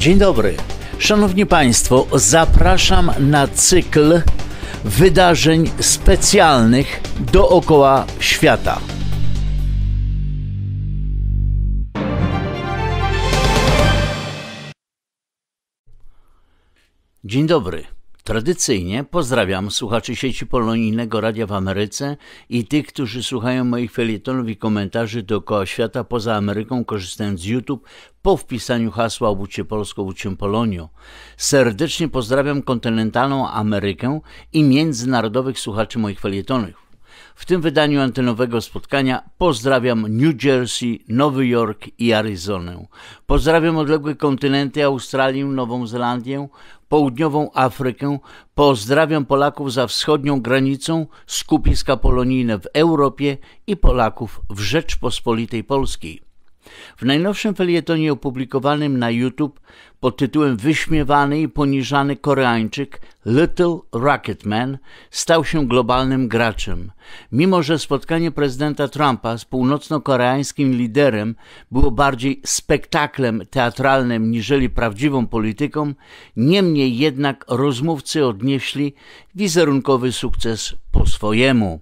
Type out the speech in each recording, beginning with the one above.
Dzień dobry. Szanowni Państwo, zapraszam na cykl wydarzeń specjalnych dookoła świata. Dzień dobry. Tradycyjnie pozdrawiam słuchaczy sieci polonijnego radia w Ameryce i tych, którzy słuchają moich felietonów i komentarzy dookoła świata poza Ameryką, korzystając z YouTube po wpisaniu hasła Obudźcie Polską, Obudźcie Polonią. Serdecznie pozdrawiam kontynentalną Amerykę i międzynarodowych słuchaczy moich felietonów. W tym wydaniu antenowego spotkania pozdrawiam New Jersey, Nowy Jork i Arizonę. Pozdrawiam odległe kontynenty Australię, Nową Zelandię, południową Afrykę. Pozdrawiam Polaków za wschodnią granicą, skupiska polonijne w Europie i Polaków w Rzeczpospolitej Polskiej. W najnowszym felietonie opublikowanym na YouTube pod tytułem Wyśmiewany i poniżany Koreańczyk Little Rocketman stał się globalnym graczem. Mimo, że spotkanie prezydenta Trumpa z północno-koreańskim liderem było bardziej spektaklem teatralnym niżeli prawdziwą polityką, niemniej jednak rozmówcy odnieśli wizerunkowy sukces po swojemu.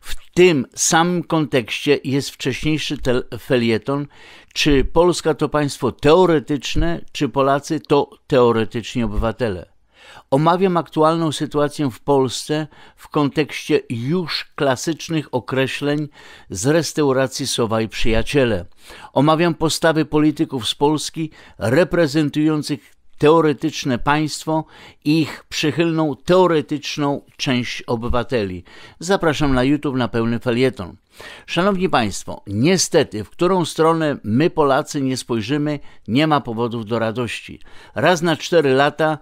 W tym samym kontekście jest wcześniejszy felieton, czy Polska to państwo teoretyczne, czy Polacy to teoretyczni obywatele. Omawiam aktualną sytuację w Polsce w kontekście już klasycznych określeń z restauracji Sowa i Przyjaciele. Omawiam postawy polityków z Polski reprezentujących teoretyczne państwo i ich przychylną teoretyczną część obywateli. Zapraszam na YouTube na pełny felieton. Szanowni Państwo, niestety, w którą stronę my Polacy nie spojrzymy, nie ma powodów do radości. Raz na cztery lata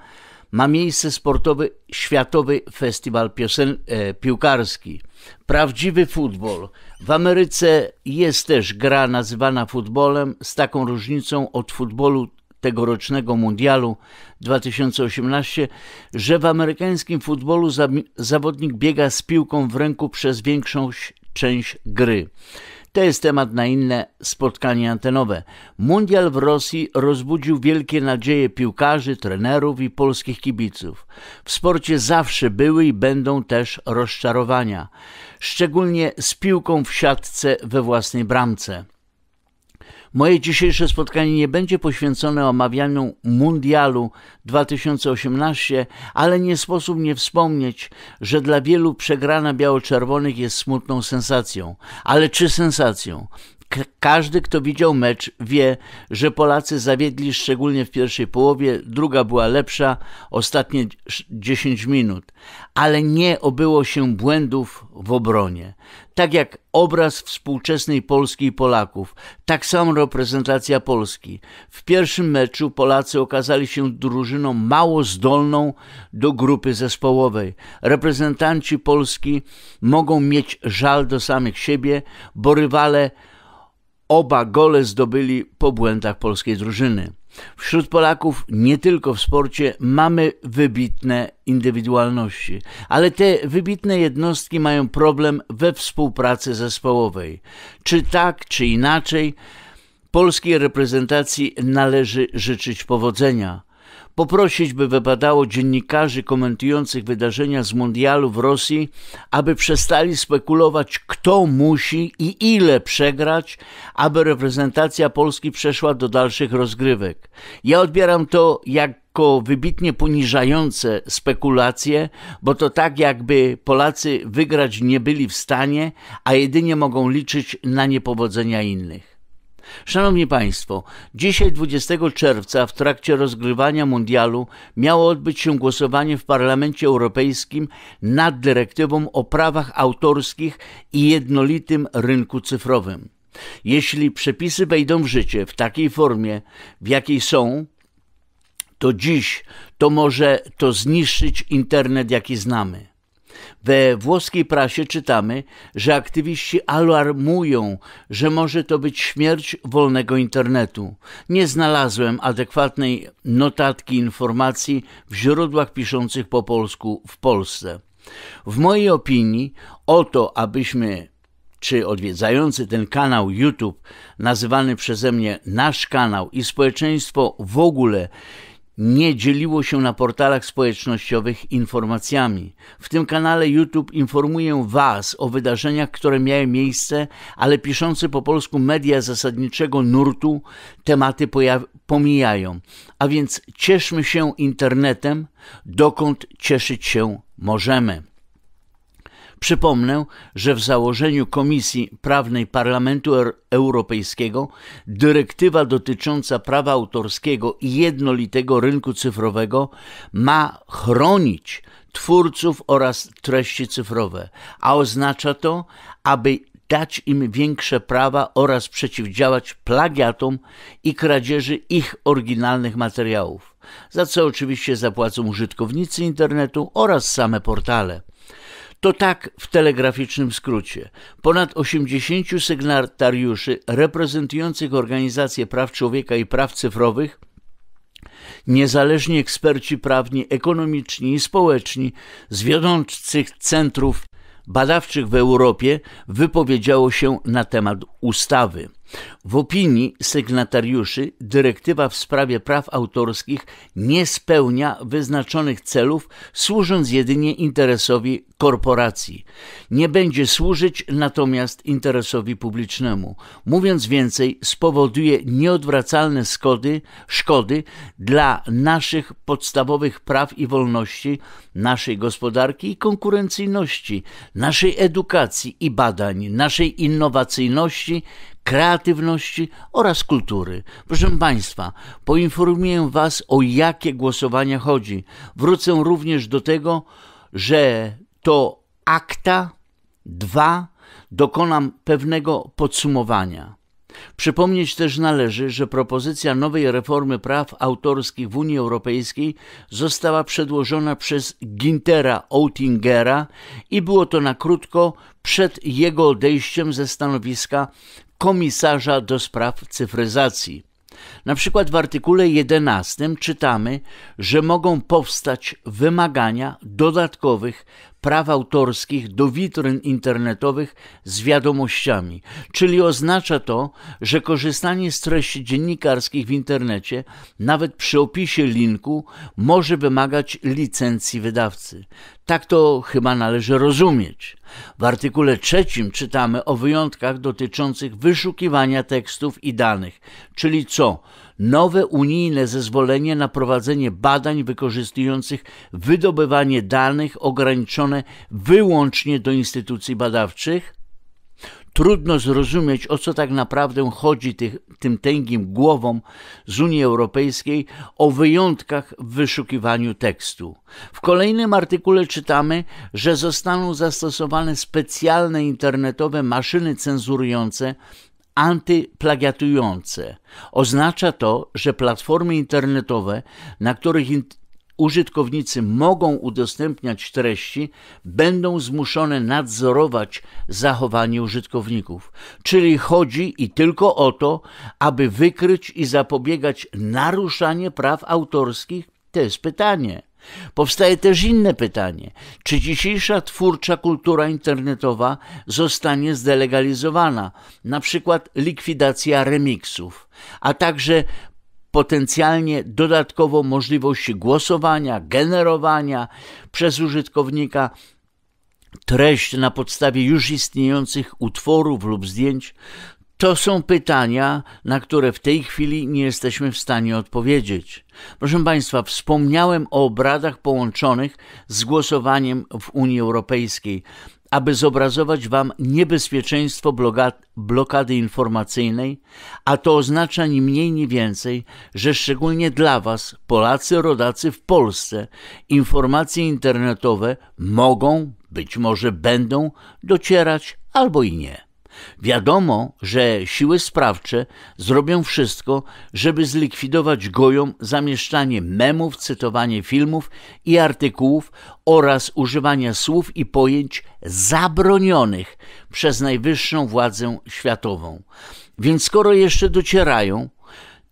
ma miejsce sportowy Światowy Festiwal Piosen e, Piłkarski. Prawdziwy futbol. W Ameryce jest też gra nazywana futbolem z taką różnicą od futbolu tegorocznego Mundialu 2018, że w amerykańskim futbolu zawodnik biega z piłką w ręku przez większą część gry. To jest temat na inne spotkanie antenowe. Mundial w Rosji rozbudził wielkie nadzieje piłkarzy, trenerów i polskich kibiców. W sporcie zawsze były i będą też rozczarowania, szczególnie z piłką w siatce we własnej bramce. Moje dzisiejsze spotkanie nie będzie poświęcone omawianiu Mundialu 2018, ale nie sposób nie wspomnieć, że dla wielu przegrana biało-czerwonych jest smutną sensacją. Ale czy sensacją? każdy, kto widział mecz, wie, że Polacy zawiedli szczególnie w pierwszej połowie, druga była lepsza, ostatnie 10 minut, ale nie obyło się błędów w obronie tak jak obraz współczesnej Polski i Polaków, tak samo reprezentacja Polski. W pierwszym meczu Polacy okazali się drużyną mało zdolną do grupy zespołowej. Reprezentanci Polski mogą mieć żal do samych siebie, bo rywale oba gole zdobyli po błędach polskiej drużyny. Wśród Polaków, nie tylko w sporcie, mamy wybitne indywidualności, ale te wybitne jednostki mają problem we współpracy zespołowej. Czy tak, czy inaczej, polskiej reprezentacji należy życzyć powodzenia Poprosić by wypadało dziennikarzy komentujących wydarzenia z mundialu w Rosji, aby przestali spekulować, kto musi i ile przegrać, aby reprezentacja Polski przeszła do dalszych rozgrywek. Ja odbieram to jak jako wybitnie poniżające spekulacje, bo to tak jakby Polacy wygrać nie byli w stanie, a jedynie mogą liczyć na niepowodzenia innych. Szanowni Państwo, dzisiaj 20 czerwca w trakcie rozgrywania mundialu miało odbyć się głosowanie w Parlamencie Europejskim nad dyrektywą o prawach autorskich i jednolitym rynku cyfrowym. Jeśli przepisy wejdą w życie w takiej formie, w jakiej są, to dziś to może to zniszczyć internet, jaki znamy. We włoskiej prasie czytamy, że aktywiści alarmują, że może to być śmierć wolnego internetu. Nie znalazłem adekwatnej notatki informacji w źródłach piszących po polsku w Polsce. W mojej opinii, o to, abyśmy czy odwiedzający ten kanał YouTube, nazywany przeze mnie nasz kanał i społeczeństwo w ogóle, nie dzieliło się na portalach społecznościowych informacjami. W tym kanale YouTube informuję Was o wydarzeniach, które miały miejsce, ale piszący po polsku media zasadniczego nurtu tematy pomijają. A więc cieszmy się internetem, dokąd cieszyć się możemy. Przypomnę, że w założeniu Komisji Prawnej Parlamentu Europejskiego dyrektywa dotycząca prawa autorskiego i jednolitego rynku cyfrowego ma chronić twórców oraz treści cyfrowe, a oznacza to, aby dać im większe prawa oraz przeciwdziałać plagiatom i kradzieży ich oryginalnych materiałów, za co oczywiście zapłacą użytkownicy internetu oraz same portale. To tak w telegraficznym skrócie. Ponad 80 sygnatariuszy reprezentujących organizacje praw człowieka i praw cyfrowych niezależni eksperci prawni, ekonomiczni i społeczni z wiodących centrów badawczych w Europie wypowiedziało się na temat ustawy. W opinii sygnatariuszy dyrektywa w sprawie praw autorskich nie spełnia wyznaczonych celów, służąc jedynie interesowi korporacji. Nie będzie służyć natomiast interesowi publicznemu. Mówiąc więcej, spowoduje nieodwracalne szkody, szkody dla naszych podstawowych praw i wolności, naszej gospodarki i konkurencyjności, naszej edukacji i badań, naszej innowacyjności kreatywności oraz kultury. Proszę Państwa, poinformuję Was o jakie głosowania chodzi. Wrócę również do tego, że to akta 2 dokonam pewnego podsumowania. Przypomnieć też należy, że propozycja nowej reformy praw autorskich w Unii Europejskiej została przedłożona przez Gintera Oettingera i było to na krótko przed jego odejściem ze stanowiska komisarza do spraw cyfryzacji. Na przykład w artykule 11 czytamy, że mogą powstać wymagania dodatkowych praw autorskich do witryn internetowych z wiadomościami, czyli oznacza to, że korzystanie z treści dziennikarskich w internecie, nawet przy opisie linku, może wymagać licencji wydawcy. Tak to chyba należy rozumieć. W artykule trzecim czytamy o wyjątkach dotyczących wyszukiwania tekstów i danych, czyli co? Nowe unijne zezwolenie na prowadzenie badań wykorzystujących wydobywanie danych ograniczone wyłącznie do instytucji badawczych? Trudno zrozumieć, o co tak naprawdę chodzi tych, tym tęgim głowom z Unii Europejskiej o wyjątkach w wyszukiwaniu tekstu. W kolejnym artykule czytamy, że zostaną zastosowane specjalne internetowe maszyny cenzurujące, antyplagiatujące. Oznacza to, że platformy internetowe, na których użytkownicy mogą udostępniać treści, będą zmuszone nadzorować zachowanie użytkowników. Czyli chodzi i tylko o to, aby wykryć i zapobiegać naruszanie praw autorskich? To jest pytanie. Powstaje też inne pytanie: czy dzisiejsza twórcza kultura internetowa zostanie zdelegalizowana, na przykład likwidacja remixów, a także potencjalnie dodatkowo możliwość głosowania, generowania przez użytkownika treść na podstawie już istniejących utworów lub zdjęć, to są pytania, na które w tej chwili nie jesteśmy w stanie odpowiedzieć. Proszę Państwa, wspomniałem o obradach połączonych z głosowaniem w Unii Europejskiej aby zobrazować wam niebezpieczeństwo blokady informacyjnej, a to oznacza ni mniej, ni więcej, że szczególnie dla was, Polacy rodacy w Polsce, informacje internetowe mogą, być może będą docierać albo i nie. Wiadomo, że siły sprawcze zrobią wszystko, żeby zlikwidować gojom zamieszczanie memów, cytowanie filmów i artykułów oraz używania słów i pojęć zabronionych przez najwyższą władzę światową. Więc skoro jeszcze docierają,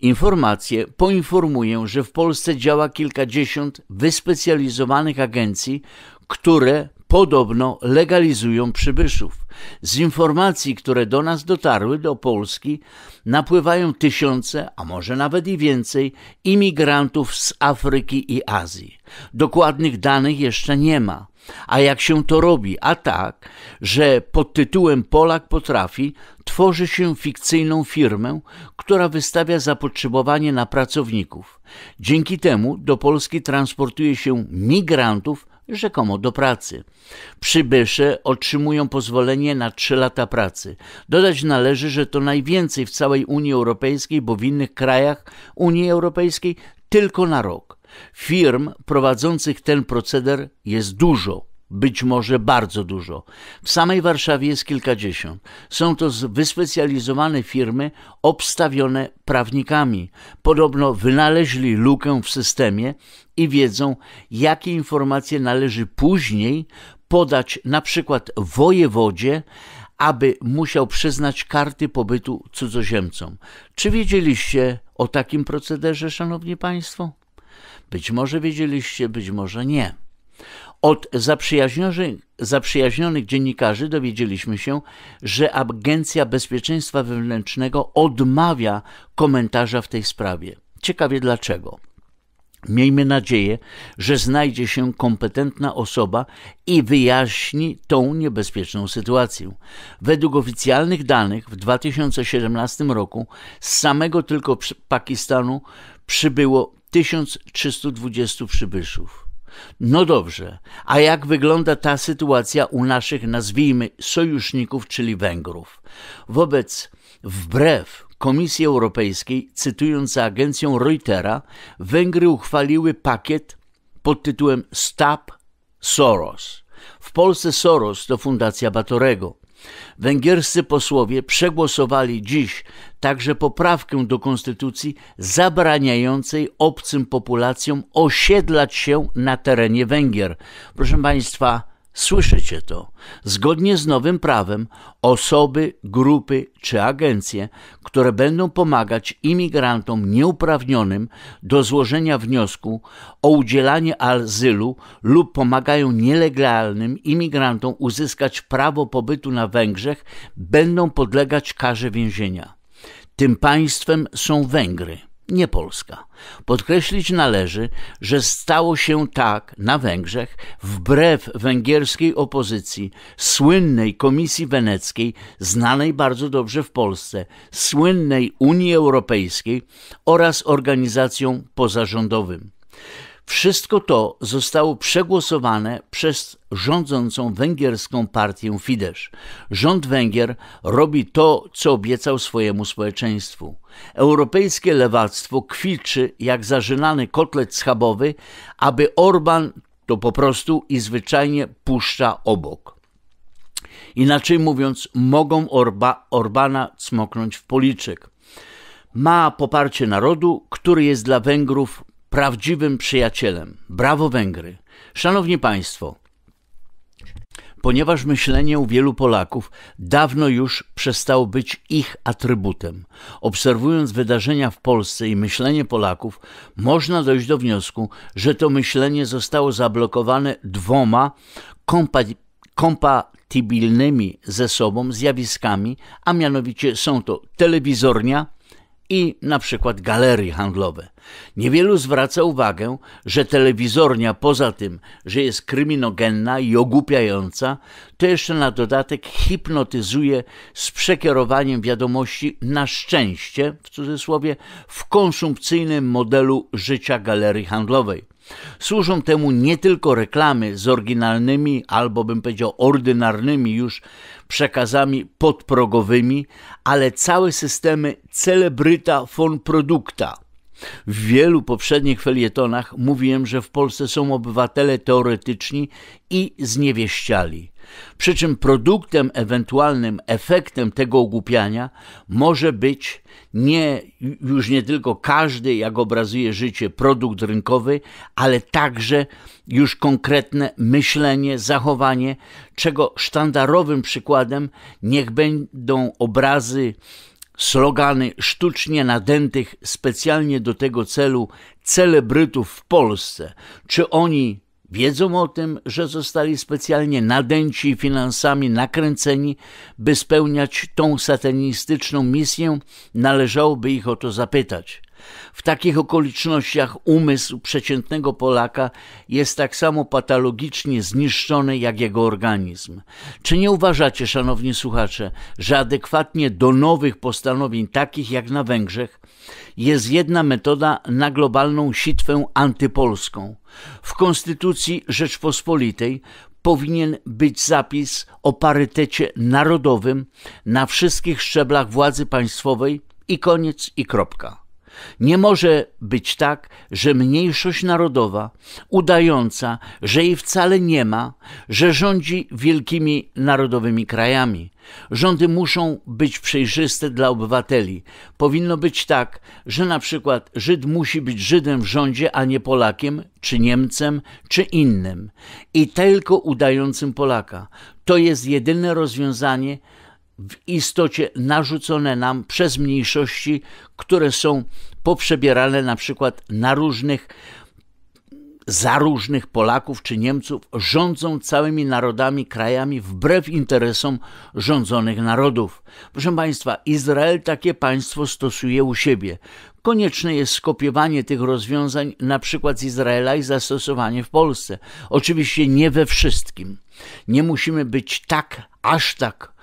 informacje, poinformuję, że w Polsce działa kilkadziesiąt wyspecjalizowanych agencji, które podobno legalizują przybyszów. Z informacji, które do nas dotarły do Polski, napływają tysiące, a może nawet i więcej, imigrantów z Afryki i Azji. Dokładnych danych jeszcze nie ma. A jak się to robi? A tak, że pod tytułem Polak potrafi tworzy się fikcyjną firmę, która wystawia zapotrzebowanie na pracowników. Dzięki temu do Polski transportuje się migrantów rzekomo do pracy. Przybysze otrzymują pozwolenie na 3 lata pracy. Dodać należy, że to najwięcej w całej Unii Europejskiej, bo w innych krajach Unii Europejskiej tylko na rok. Firm prowadzących ten proceder jest dużo być może bardzo dużo. W samej Warszawie jest kilkadziesiąt. Są to wyspecjalizowane firmy obstawione prawnikami. Podobno wynaleźli lukę w systemie i wiedzą, jakie informacje należy później podać na przykład wojewodzie, aby musiał przyznać karty pobytu cudzoziemcom. Czy wiedzieliście o takim procederze, szanowni państwo? Być może wiedzieliście, być może nie. Od zaprzyjaźnionych, zaprzyjaźnionych dziennikarzy dowiedzieliśmy się, że Agencja Bezpieczeństwa Wewnętrznego odmawia komentarza w tej sprawie. Ciekawie dlaczego. Miejmy nadzieję, że znajdzie się kompetentna osoba i wyjaśni tą niebezpieczną sytuację. Według oficjalnych danych w 2017 roku z samego tylko Pakistanu przybyło 1320 przybyszów. No dobrze, a jak wygląda ta sytuacja u naszych, nazwijmy, sojuszników, czyli Węgrów? Wobec, wbrew Komisji Europejskiej, cytując za agencją Reutera, Węgry uchwaliły pakiet pod tytułem Stop Soros. W Polsce Soros to fundacja Batorego. Węgierscy posłowie przegłosowali dziś także poprawkę do konstytucji zabraniającej obcym populacjom osiedlać się na terenie Węgier. Proszę Państwa, Słyszycie to. Zgodnie z nowym prawem, osoby, grupy czy agencje, które będą pomagać imigrantom nieuprawnionym do złożenia wniosku o udzielanie azylu lub pomagają nielegalnym imigrantom uzyskać prawo pobytu na Węgrzech, będą podlegać karze więzienia. Tym państwem są Węgry, nie Polska. Podkreślić należy, że stało się tak na Węgrzech wbrew węgierskiej opozycji, słynnej Komisji Weneckiej, znanej bardzo dobrze w Polsce, słynnej Unii Europejskiej oraz organizacjom pozarządowym. Wszystko to zostało przegłosowane przez rządzącą węgierską partię Fidesz. Rząd Węgier robi to, co obiecał swojemu społeczeństwu. Europejskie lewactwo kwiczy jak zażynany kotlet schabowy, aby Orban to po prostu i zwyczajnie puszcza obok. Inaczej mówiąc, mogą Orba, Orbana cmoknąć w policzek. Ma poparcie narodu, który jest dla Węgrów prawdziwym przyjacielem. Brawo Węgry. Szanowni Państwo, ponieważ myślenie u wielu Polaków dawno już przestało być ich atrybutem. Obserwując wydarzenia w Polsce i myślenie Polaków, można dojść do wniosku, że to myślenie zostało zablokowane dwoma kompa- kompatybilnymi ze sobą zjawiskami, a mianowicie są to telewizornia i na przykład galerie handlowe. Niewielu zwraca uwagę, że telewizornia poza tym, że jest kryminogenna i ogłupiająca, to jeszcze na dodatek hipnotyzuje z przekierowaniem wiadomości na szczęście, w cudzysłowie, w konsumpcyjnym modelu życia galerii handlowej. Służą temu nie tylko reklamy z oryginalnymi, albo bym powiedział ordynarnymi już przekazami podprogowymi, ale całe systemy celebryta von produkta. W wielu poprzednich felietonach mówiłem, że w Polsce są obywatele teoretyczni i zniewieściali. Przy czym produktem, ewentualnym efektem tego ogłupiania może być nie, już nie tylko każdy, jak obrazuje życie, produkt rynkowy, ale także już konkretne myślenie, zachowanie, czego sztandarowym przykładem niech będą obrazy, slogany sztucznie nadętych specjalnie do tego celu celebrytów w Polsce. Czy oni Wiedzą o tym, że zostali specjalnie nadęci finansami nakręceni, by spełniać tą satanistyczną misję, należałoby ich o to zapytać. W takich okolicznościach umysł przeciętnego Polaka jest tak samo patologicznie zniszczony jak jego organizm. Czy nie uważacie, szanowni słuchacze, że adekwatnie do nowych postanowień, takich jak na Węgrzech, jest jedna metoda na globalną sitwę antypolską? W Konstytucji Rzeczpospolitej powinien być zapis o parytecie narodowym na wszystkich szczeblach władzy państwowej i koniec i kropka. Nie może być tak, że mniejszość narodowa, udająca, że jej wcale nie ma, że rządzi wielkimi narodowymi krajami. Rządy muszą być przejrzyste dla obywateli. Powinno być tak, że na przykład Żyd musi być Żydem w rządzie, a nie Polakiem, czy Niemcem, czy innym. I tylko udającym Polaka. To jest jedyne rozwiązanie, w istocie narzucone nam przez mniejszości, które są poprzebierane na przykład na różnych, za różnych Polaków czy Niemców, rządzą całymi narodami, krajami wbrew interesom rządzonych narodów. Proszę Państwa, Izrael takie państwo stosuje u siebie. Konieczne jest skopiowanie tych rozwiązań na przykład z Izraela i zastosowanie w Polsce. Oczywiście nie we wszystkim. Nie musimy być tak, aż tak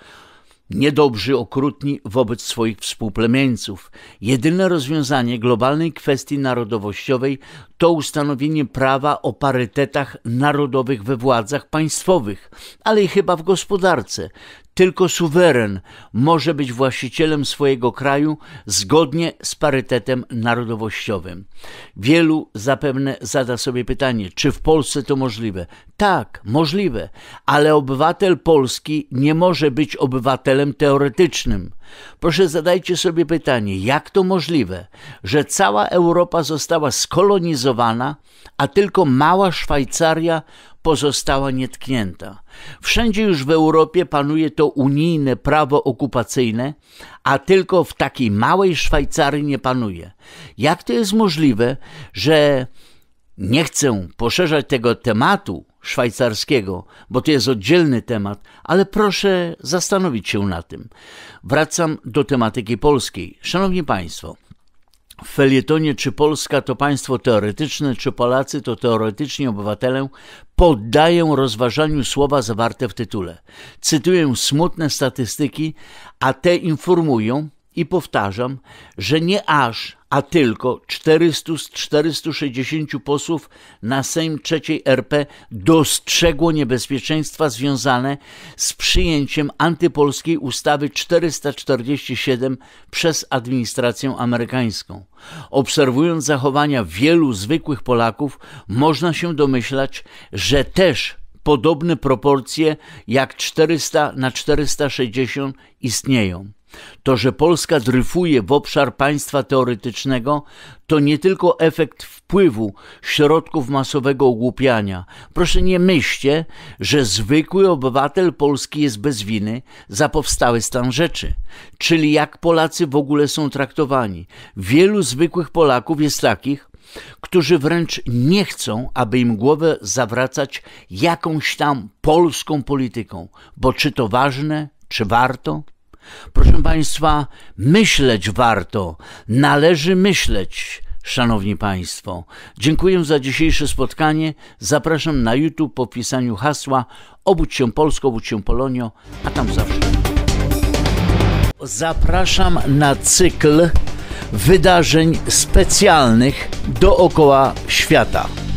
niedobrzy, okrutni wobec swoich współplemieńców. Jedyne rozwiązanie globalnej kwestii narodowościowej to ustanowienie prawa o parytetach narodowych we władzach państwowych, ale i chyba w gospodarce. Tylko suweren może być właścicielem swojego kraju zgodnie z parytetem narodowościowym. Wielu zapewne zada sobie pytanie, czy w Polsce to możliwe? Tak, możliwe, ale obywatel polski nie może być obywatelem teoretycznym. Proszę zadajcie sobie pytanie, jak to możliwe, że cała Europa została skolonizowana, a tylko mała Szwajcaria pozostała nietknięta. Wszędzie już w Europie panuje to unijne prawo okupacyjne, a tylko w takiej małej Szwajcarii nie panuje. Jak to jest możliwe, że nie chcę poszerzać tego tematu, szwajcarskiego, bo to jest oddzielny temat, ale proszę zastanowić się na tym. Wracam do tematyki polskiej. Szanowni Państwo, w felietonie czy Polska to państwo teoretyczne, czy Polacy to teoretycznie obywatele, poddaję rozważaniu słowa zawarte w tytule. Cytuję smutne statystyki, a te informują, i powtarzam, że nie aż, a tylko 400 z 460 posłów na Sejm III RP dostrzegło niebezpieczeństwa związane z przyjęciem antypolskiej ustawy 447 przez administrację amerykańską. Obserwując zachowania wielu zwykłych Polaków, można się domyślać, że też podobne proporcje jak 400 na 460 istnieją. To, że Polska dryfuje w obszar państwa teoretycznego, to nie tylko efekt wpływu środków masowego ogłupiania. Proszę nie myślcie, że zwykły obywatel Polski jest bez winy za powstały stan rzeczy, czyli jak Polacy w ogóle są traktowani. Wielu zwykłych Polaków jest takich, którzy wręcz nie chcą, aby im głowę zawracać jakąś tam polską polityką, bo czy to ważne, czy warto? Proszę Państwa, myśleć warto, należy myśleć. Szanowni Państwo, dziękuję za dzisiejsze spotkanie. Zapraszam na YouTube po wpisaniu hasła Obudź się Polsko, obudź się Polonio, a tam zawsze. Zapraszam na cykl wydarzeń specjalnych dookoła świata.